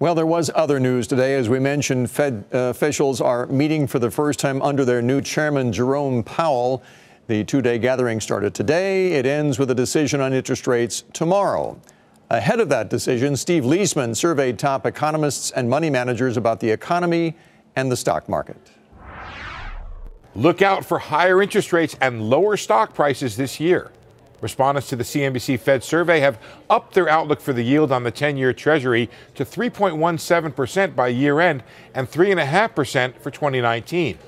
Well, there was other news today. As we mentioned, Fed uh, officials are meeting for the first time under their new chairman, Jerome Powell. The two day gathering started today. It ends with a decision on interest rates tomorrow. Ahead of that decision, Steve Leisman surveyed top economists and money managers about the economy and the stock market. Look out for higher interest rates and lower stock prices this year. Respondents to the CNBC Fed survey have upped their outlook for the yield on the 10 year Treasury to 3.17% by year end and 3.5% for 2019.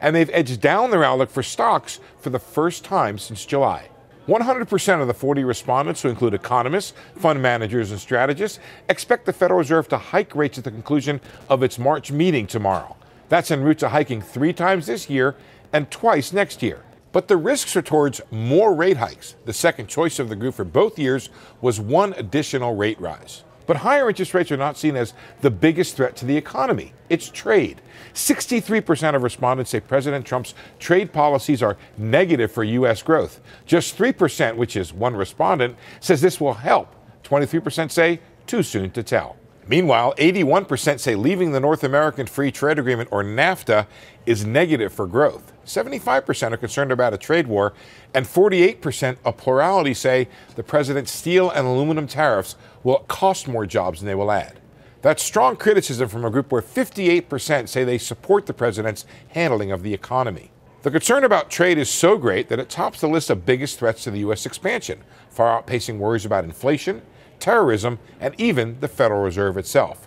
And they've edged down their outlook for stocks for the first time since July. 100% of the 40 respondents, who include economists, fund managers, and strategists, expect the Federal Reserve to hike rates at the conclusion of its March meeting tomorrow. That's en route to hiking three times this year and twice next year. But the risks are towards more rate hikes. The second choice of the group for both years was one additional rate rise. But higher interest rates are not seen as the biggest threat to the economy. It's trade. 63% of respondents say President Trump's trade policies are negative for U.S. growth. Just 3%, which is one respondent, says this will help. 23% say too soon to tell. Meanwhile, 81% say leaving the North American Free Trade Agreement, or NAFTA, is negative for growth. 75% are concerned about a trade war, and 48%, a plurality, say the president's steel and aluminum tariffs will cost more jobs than they will add. That's strong criticism from a group where 58% say they support the president's handling of the economy. The concern about trade is so great that it tops the list of biggest threats to the U.S. expansion, far outpacing worries about inflation, terrorism, and even the Federal Reserve itself.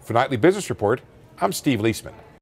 For Nightly Business Report, I'm Steve Leisman.